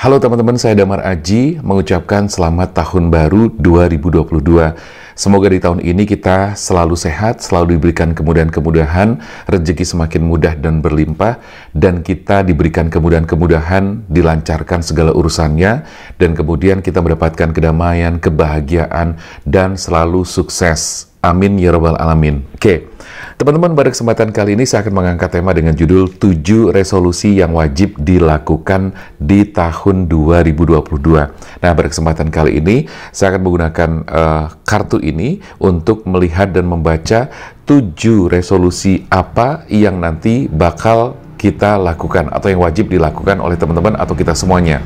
Halo teman-teman, saya Damar Aji mengucapkan selamat tahun baru 2022. Semoga di tahun ini kita selalu sehat, selalu diberikan kemudahan-kemudahan, rezeki semakin mudah dan berlimpah, dan kita diberikan kemudahan-kemudahan, dilancarkan segala urusannya, dan kemudian kita mendapatkan kedamaian, kebahagiaan, dan selalu sukses Amin ya rabbal alamin. Oke. Teman-teman, pada kesempatan kali ini saya akan mengangkat tema dengan judul 7 resolusi yang wajib dilakukan di tahun 2022. Nah, pada kesempatan kali ini saya akan menggunakan uh, kartu ini untuk melihat dan membaca 7 resolusi apa yang nanti bakal kita lakukan atau yang wajib dilakukan oleh teman-teman atau kita semuanya.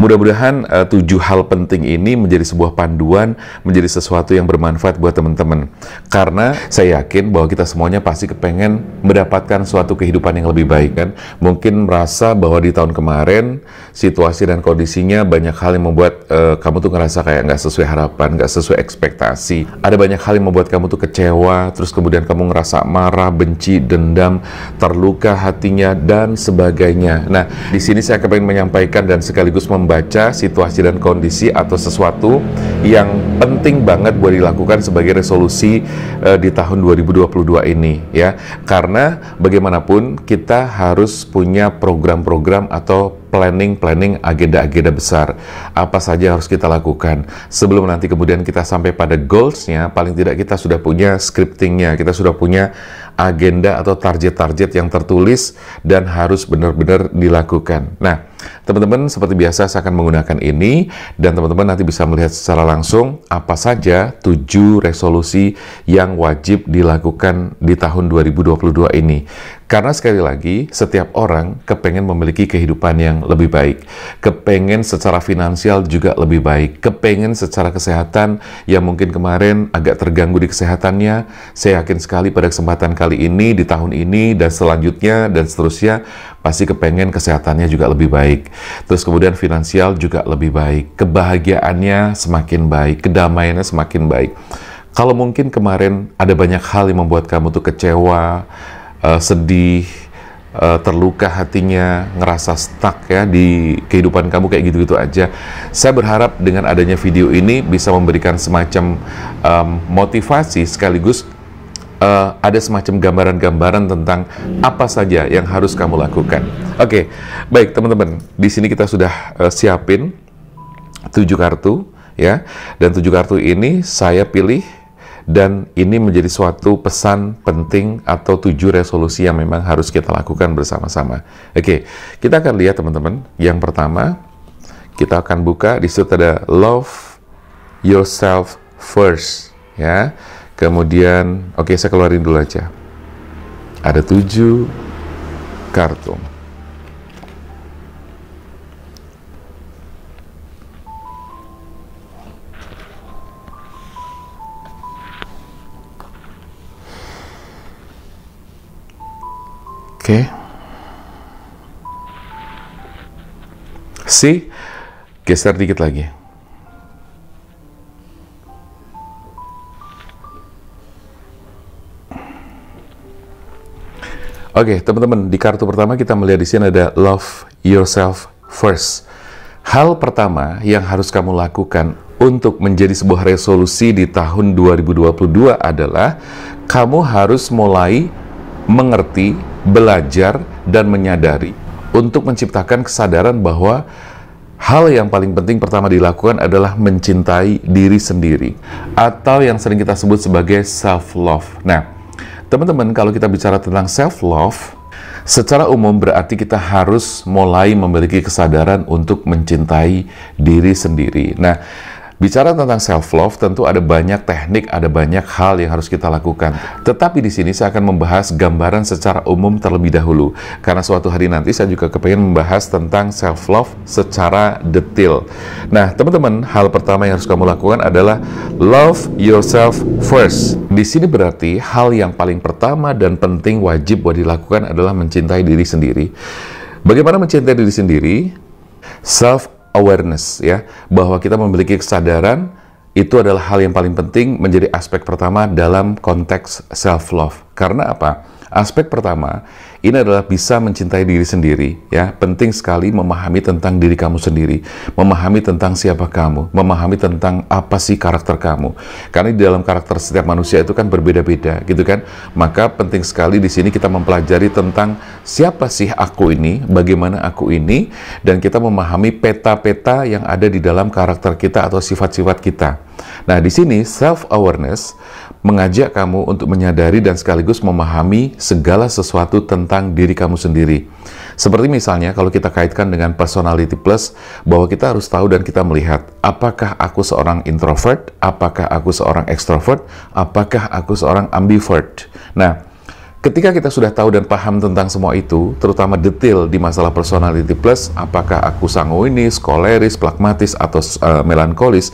Mudah-mudahan uh, tujuh hal penting ini menjadi sebuah panduan, menjadi sesuatu yang bermanfaat buat teman-teman. Karena saya yakin bahwa kita semuanya pasti kepengen mendapatkan suatu kehidupan yang lebih baik kan. Mungkin merasa bahwa di tahun kemarin situasi dan kondisinya banyak hal yang membuat uh, kamu tuh ngerasa kayak nggak sesuai harapan, nggak sesuai ekspektasi. Ada banyak hal yang membuat kamu tuh kecewa, terus kemudian kamu ngerasa marah, benci, dendam, terluka hatinya, dan sebagainya. Nah, di sini saya akan menyampaikan dan sekaligus membaca situasi dan kondisi atau sesuatu yang penting banget buat dilakukan sebagai resolusi uh, di tahun 2022 ini ya. Karena bagaimanapun kita harus punya program-program atau planning-planning agenda-agenda besar. Apa saja harus kita lakukan. Sebelum nanti kemudian kita sampai pada goalsnya. paling tidak kita sudah punya scriptingnya. kita sudah punya agenda atau target-target yang tertulis dan harus benar-benar dilakukan. Nah, Teman-teman, seperti biasa saya akan menggunakan ini dan teman-teman nanti bisa melihat secara langsung apa saja tujuh resolusi yang wajib dilakukan di tahun 2022 ini. Karena sekali lagi, setiap orang kepengen memiliki kehidupan yang lebih baik, kepengen secara finansial juga lebih baik, kepengen secara kesehatan yang mungkin kemarin agak terganggu di kesehatannya. Saya yakin sekali pada kesempatan kali ini, di tahun ini, dan selanjutnya, dan seterusnya, pasti kepengen kesehatannya juga lebih baik baik. Terus kemudian finansial juga lebih baik. Kebahagiaannya semakin baik, kedamaiannya semakin baik. Kalau mungkin kemarin ada banyak hal yang membuat kamu tuh kecewa, uh, sedih, uh, terluka hatinya, ngerasa stuck ya di kehidupan kamu kayak gitu-gitu aja. Saya berharap dengan adanya video ini bisa memberikan semacam um, motivasi sekaligus uh, ada semacam gambaran-gambaran tentang apa saja yang harus kamu lakukan. Oke, okay. baik teman-teman, di sini kita sudah uh, siapin tujuh kartu ya, dan tujuh kartu ini saya pilih dan ini menjadi suatu pesan penting atau tujuh resolusi yang memang harus kita lakukan bersama-sama. Oke, okay. kita akan lihat teman-teman. Yang pertama, kita akan buka di situ ada love yourself first ya. Kemudian, oke okay, saya keluarin dulu aja. Ada tujuh kartu. Oke. Okay. Si, geser dikit lagi. Oke, okay, teman-teman, di kartu pertama kita melihat di sini ada love yourself first. Hal pertama yang harus kamu lakukan untuk menjadi sebuah resolusi di tahun 2022 adalah kamu harus mulai mengerti, belajar, dan menyadari untuk menciptakan kesadaran bahwa Hal yang paling penting pertama dilakukan adalah mencintai diri sendiri atau yang sering kita sebut sebagai self love. Nah, Teman-teman, kalau kita bicara tentang self-love, secara umum berarti kita harus mulai memiliki kesadaran untuk mencintai diri sendiri. Nah, Bicara tentang self love tentu ada banyak teknik, ada banyak hal yang harus kita lakukan. Tetapi di sini saya akan membahas gambaran secara umum terlebih dahulu karena suatu hari nanti saya juga kepengen membahas tentang self love secara detail. Nah, teman-teman, hal pertama yang harus kamu lakukan adalah love yourself first. Di sini berarti hal yang paling pertama dan penting wajib buat dilakukan adalah mencintai diri sendiri. Bagaimana mencintai diri sendiri? Self awareness ya, bahwa kita memiliki kesadaran itu adalah hal yang paling penting menjadi aspek pertama dalam konteks self love. Karena apa? Aspek pertama, ini adalah bisa mencintai diri sendiri, ya. Penting sekali memahami tentang diri kamu sendiri, memahami tentang siapa kamu, memahami tentang apa sih karakter kamu. Karena di dalam karakter setiap manusia itu kan berbeda-beda, gitu kan. Maka penting sekali di sini kita mempelajari tentang siapa sih aku ini, bagaimana aku ini, dan kita memahami peta-peta yang ada di dalam karakter kita atau sifat-sifat kita. Nah, di sini self awareness mengajak kamu untuk menyadari dan sekaligus memahami segala sesuatu tentang diri kamu sendiri. Seperti misalnya kalau kita kaitkan dengan personality plus, bahwa kita harus tahu dan kita melihat apakah aku seorang introvert, apakah aku seorang extrovert, apakah aku seorang ambivert. Nah, Ketika kita sudah tahu dan paham tentang semua itu, terutama detail di masalah personality plus, apakah aku sanguinis, koleris, pragmatis, atau uh, melankolis,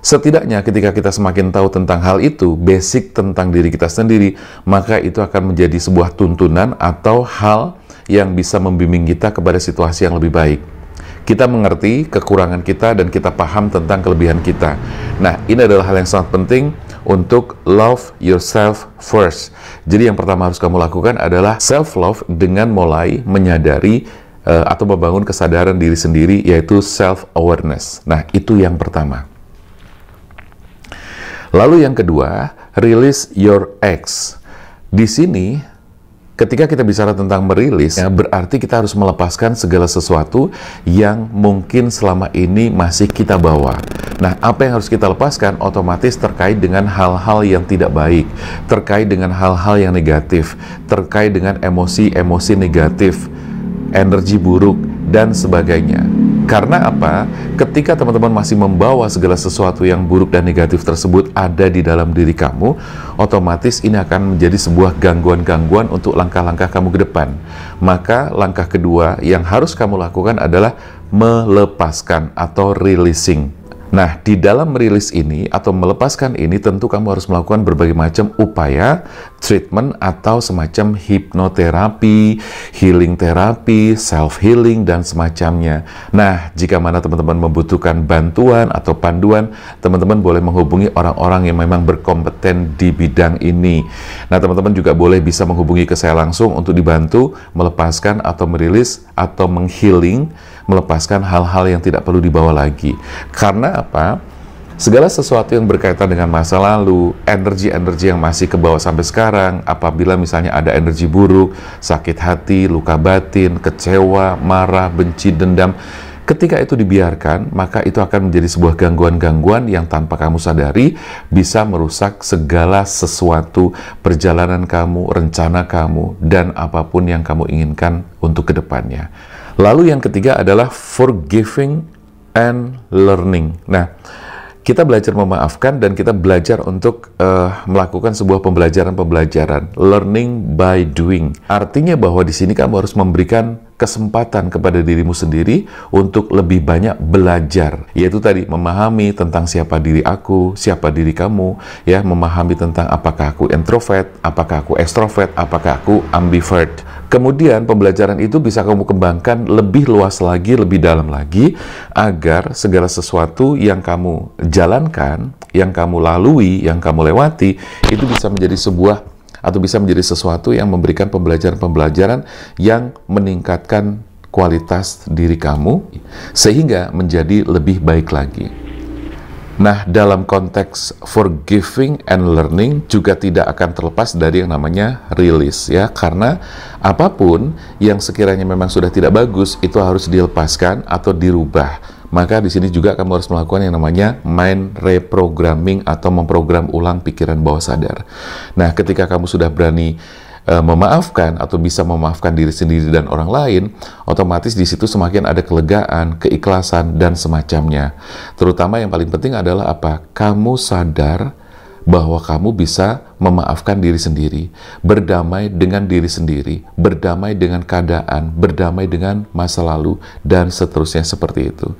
Setidaknya ketika kita semakin tahu tentang hal itu, basic tentang diri kita sendiri, maka itu akan menjadi sebuah tuntunan atau hal yang bisa membimbing kita kepada situasi yang lebih baik. Kita mengerti kekurangan kita dan kita paham tentang kelebihan kita. Nah, ini adalah hal yang sangat penting untuk love yourself first. Jadi yang pertama harus kamu lakukan adalah self love dengan mulai menyadari uh, atau membangun kesadaran diri sendiri yaitu self awareness. Nah, itu yang pertama. Lalu yang kedua, release your ex. Di sini ketika kita bicara tentang merilis, ya berarti kita harus melepaskan segala sesuatu yang mungkin selama ini masih kita bawa. Nah, apa yang harus kita lepaskan otomatis terkait dengan hal-hal yang tidak baik, terkait dengan hal-hal yang negatif, terkait dengan emosi-emosi negatif, energi buruk, dan sebagainya. Karena apa? Ketika teman-teman masih membawa segala sesuatu yang buruk dan negatif tersebut ada di dalam diri kamu, otomatis ini akan menjadi sebuah gangguan-gangguan untuk langkah-langkah kamu ke depan. Maka langkah kedua yang harus kamu lakukan adalah melepaskan atau releasing Nah, di dalam merilis ini atau melepaskan ini tentu kamu harus melakukan berbagai macam upaya treatment atau semacam hipnoterapi, healing terapi, self healing dan semacamnya. Nah, jika mana teman-teman membutuhkan bantuan atau panduan, teman-teman boleh menghubungi orang-orang yang memang berkompeten di bidang ini. Nah, teman-teman juga boleh bisa menghubungi ke saya langsung untuk dibantu melepaskan atau merilis atau menghealing melepaskan hal-hal yang tidak perlu dibawa lagi. Karena apa? Segala sesuatu yang berkaitan dengan masa lalu, energi-energi yang masih ke bawah sampai sekarang, apabila misalnya ada energi buruk, sakit hati, luka batin, kecewa, marah, benci, dendam, ketika itu dibiarkan, maka itu akan menjadi sebuah gangguan-gangguan yang tanpa kamu sadari bisa merusak segala sesuatu perjalanan kamu, rencana kamu, dan apapun yang kamu inginkan untuk kedepannya. Lalu yang ketiga adalah forgiving and learning. Nah, kita belajar memaafkan dan kita belajar untuk uh, melakukan sebuah pembelajaran-pembelajaran, learning by doing. Artinya bahwa di sini kamu harus memberikan kesempatan kepada dirimu sendiri untuk lebih banyak belajar, yaitu tadi memahami tentang siapa diri aku, siapa diri kamu, ya memahami tentang apakah aku introvert, apakah aku extrovert, apakah aku ambivert. Kemudian pembelajaran itu bisa kamu kembangkan lebih luas lagi, lebih dalam lagi, agar segala sesuatu yang kamu jalankan, yang kamu lalui, yang kamu lewati, itu bisa menjadi sebuah atau bisa menjadi sesuatu yang memberikan pembelajaran-pembelajaran yang meningkatkan kualitas diri kamu sehingga menjadi lebih baik lagi. Nah, dalam konteks forgiving and learning juga tidak akan terlepas dari yang namanya release ya, karena apapun yang sekiranya memang sudah tidak bagus itu harus dilepaskan atau dirubah. Maka di sini juga kamu harus melakukan yang namanya mind reprogramming atau memprogram ulang pikiran bawah sadar. Nah, ketika kamu sudah berani E, memaafkan atau bisa memaafkan diri sendiri dan orang lain, otomatis di situ semakin ada kelegaan, keikhlasan dan semacamnya. Terutama yang paling penting adalah apa? Kamu sadar bahwa kamu bisa memaafkan diri sendiri, berdamai dengan diri sendiri, berdamai dengan keadaan, berdamai dengan masa lalu, dan seterusnya seperti itu.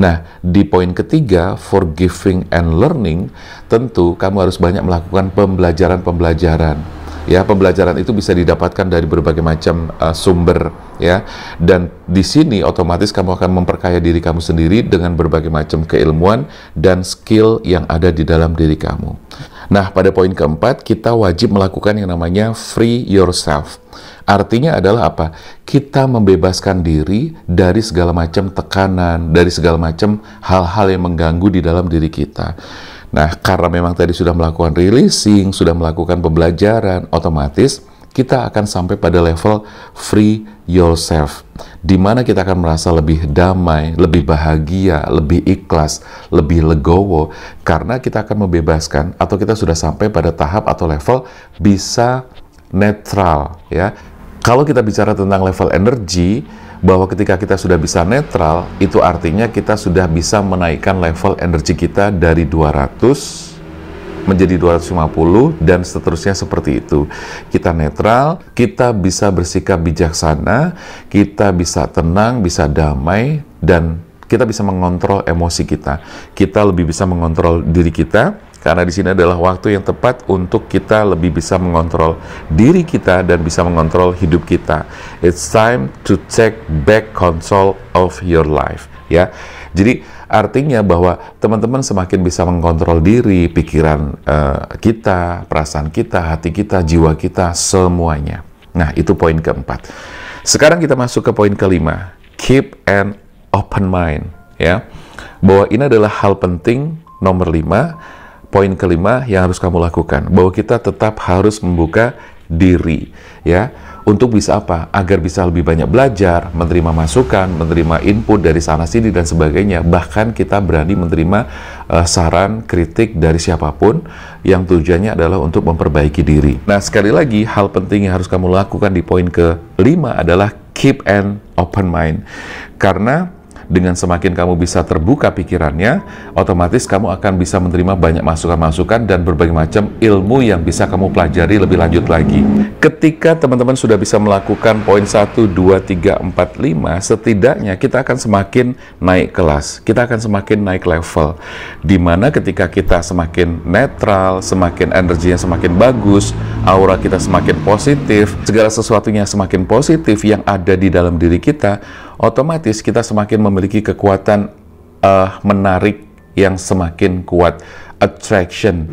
Nah, di poin ketiga, forgiving and learning, tentu kamu harus banyak melakukan pembelajaran-pembelajaran ya pembelajaran itu bisa didapatkan dari berbagai macam uh, sumber ya dan di sini otomatis kamu akan memperkaya diri kamu sendiri dengan berbagai macam keilmuan dan skill yang ada di dalam diri kamu. Nah, pada poin keempat kita wajib melakukan yang namanya free yourself. Artinya adalah apa? Kita membebaskan diri dari segala macam tekanan, dari segala macam hal-hal yang mengganggu di dalam diri kita Nah, karena memang tadi sudah melakukan releasing, sudah melakukan pembelajaran, otomatis kita akan sampai pada level free yourself, di mana kita akan merasa lebih damai, lebih bahagia, lebih ikhlas, lebih legowo, karena kita akan membebaskan atau kita sudah sampai pada tahap atau level bisa netral, ya. Kalau kita bicara tentang level energi, bahwa ketika kita sudah bisa netral, itu artinya kita sudah bisa menaikkan level energi kita dari 200 menjadi 250 dan seterusnya seperti itu. Kita netral, kita bisa bersikap bijaksana, kita bisa tenang, bisa damai dan kita bisa mengontrol emosi kita. Kita lebih bisa mengontrol diri kita karena di sini adalah waktu yang tepat untuk kita lebih bisa mengontrol diri kita dan bisa mengontrol hidup kita. It's time to take back control of your life, ya. Jadi artinya bahwa teman-teman semakin bisa mengontrol diri, pikiran uh, kita, perasaan kita, hati kita, jiwa kita, semuanya. Nah, itu poin keempat. Sekarang kita masuk ke poin kelima. Keep an open mind, ya. Bahwa ini adalah hal penting nomor lima poin kelima yang harus kamu lakukan bahwa kita tetap harus membuka diri ya untuk bisa apa agar bisa lebih banyak belajar menerima masukan menerima input dari sana sini dan sebagainya bahkan kita berani menerima uh, saran kritik dari siapapun yang tujuannya adalah untuk memperbaiki diri nah sekali lagi hal penting yang harus kamu lakukan di poin kelima adalah keep an open mind karena dengan semakin kamu bisa terbuka pikirannya, otomatis kamu akan bisa menerima banyak masukan-masukan dan berbagai macam ilmu yang bisa kamu pelajari lebih lanjut lagi. Ketika teman-teman sudah bisa melakukan poin 1, 2, 3, 4, 5, setidaknya kita akan semakin naik kelas, kita akan semakin naik level. Dimana ketika kita semakin netral, semakin energinya semakin bagus, aura kita semakin positif, segala sesuatunya semakin positif yang ada di dalam diri kita, otomatis kita semakin memiliki kekuatan uh, menarik yang semakin kuat attraction.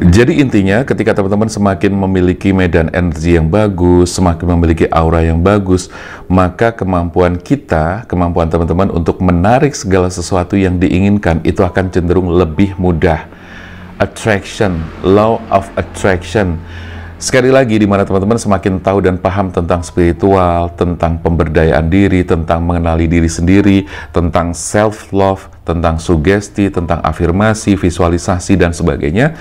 Jadi intinya ketika teman-teman semakin memiliki medan energi yang bagus, semakin memiliki aura yang bagus, maka kemampuan kita, kemampuan teman-teman untuk menarik segala sesuatu yang diinginkan itu akan cenderung lebih mudah. Attraction, law of attraction Sekali lagi, di mana teman-teman semakin tahu dan paham tentang spiritual, tentang pemberdayaan diri, tentang mengenali diri sendiri, tentang self-love, tentang sugesti, tentang afirmasi, visualisasi, dan sebagainya,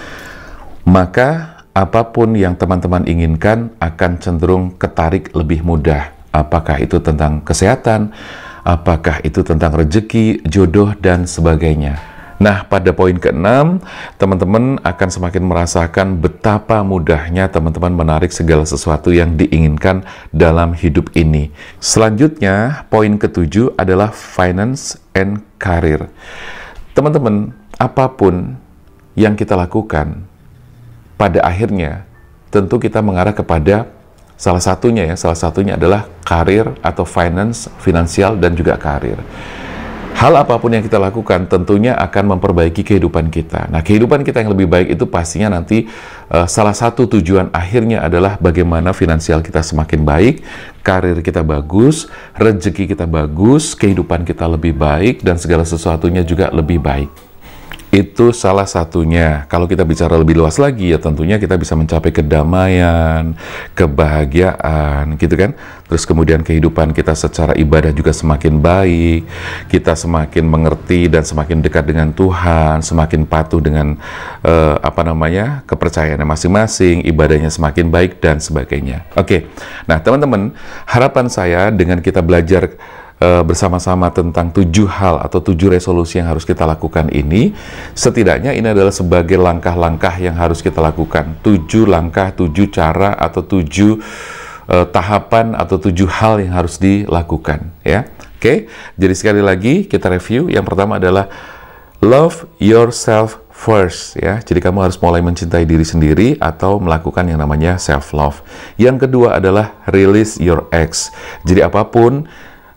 maka apapun yang teman-teman inginkan akan cenderung ketarik lebih mudah. Apakah itu tentang kesehatan, apakah itu tentang rejeki, jodoh, dan sebagainya Nah, pada poin keenam, teman-teman akan semakin merasakan betapa mudahnya teman-teman menarik segala sesuatu yang diinginkan dalam hidup ini. Selanjutnya, poin ketujuh adalah finance and career. Teman-teman, apapun yang kita lakukan, pada akhirnya tentu kita mengarah kepada salah satunya ya, salah satunya adalah karir atau finance, finansial dan juga karir hal apapun yang kita lakukan tentunya akan memperbaiki kehidupan kita. Nah, kehidupan kita yang lebih baik itu pastinya nanti uh, salah satu tujuan akhirnya adalah bagaimana finansial kita semakin baik, karir kita bagus, rezeki kita bagus, kehidupan kita lebih baik dan segala sesuatunya juga lebih baik. Itu salah satunya. Kalau kita bicara lebih luas lagi ya tentunya kita bisa mencapai kedamaian, kebahagiaan, gitu kan? Terus kemudian kehidupan kita secara ibadah juga semakin baik, kita semakin mengerti dan semakin dekat dengan Tuhan, semakin patuh dengan eh, apa namanya? kepercayaan masing-masing, ibadahnya semakin baik dan sebagainya. Oke. Nah, teman-teman, harapan saya dengan kita belajar Eh, bersama-sama tentang tujuh hal atau tujuh resolusi yang harus kita lakukan ini, setidaknya ini adalah sebagai langkah-langkah yang harus kita lakukan. Tujuh langkah, tujuh cara, atau tujuh uh, tahapan atau tujuh hal yang harus dilakukan. Ya, oke. Jadi sekali lagi kita review. Yang pertama adalah love yourself first ya. Jadi kamu harus mulai mencintai diri sendiri atau melakukan yang namanya self love. Yang kedua adalah release your ex. Jadi apapun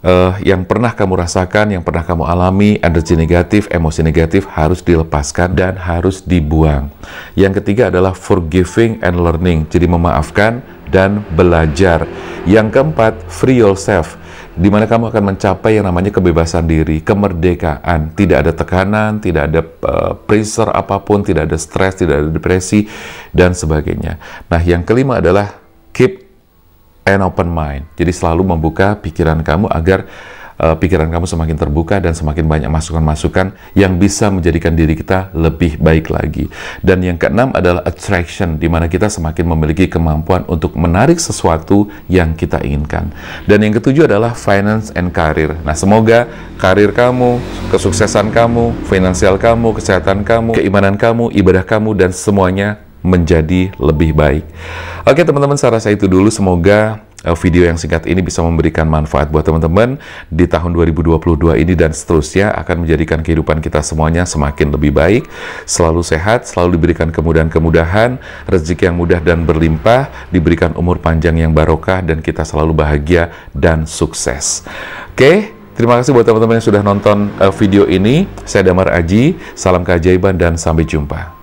uh, yang pernah kamu rasakan, yang pernah kamu alami, energi negatif, emosi negatif harus dilepaskan dan harus dibuang. Yang ketiga adalah forgiving and learning, jadi memaafkan dan belajar. Yang keempat, free yourself, di mana kamu akan mencapai yang namanya kebebasan diri, kemerdekaan, tidak ada tekanan, tidak ada uh, pressure apapun, tidak ada stres, tidak ada depresi dan sebagainya. Nah, yang kelima adalah keep and open mind. Jadi selalu membuka pikiran kamu agar uh, pikiran kamu semakin terbuka dan semakin banyak masukan-masukan yang bisa menjadikan diri kita lebih baik lagi. Dan yang keenam adalah attraction, di mana kita semakin memiliki kemampuan untuk menarik sesuatu yang kita inginkan. Dan yang ketujuh adalah finance and career. Nah, semoga karir kamu, kesuksesan kamu, finansial kamu, kesehatan kamu, keimanan kamu, ibadah kamu, dan semuanya menjadi lebih baik. Oke teman-teman, saya rasa itu dulu. Semoga eh, video yang singkat ini bisa memberikan manfaat buat teman-teman di tahun 2022 ini dan seterusnya akan menjadikan kehidupan kita semuanya semakin lebih baik, selalu sehat, selalu diberikan kemudahan-kemudahan, rezeki yang mudah dan berlimpah, diberikan umur panjang yang barokah dan kita selalu bahagia dan sukses. Oke, terima kasih buat teman-teman yang sudah nonton eh, video ini. Saya Damar Aji, salam keajaiban dan sampai jumpa.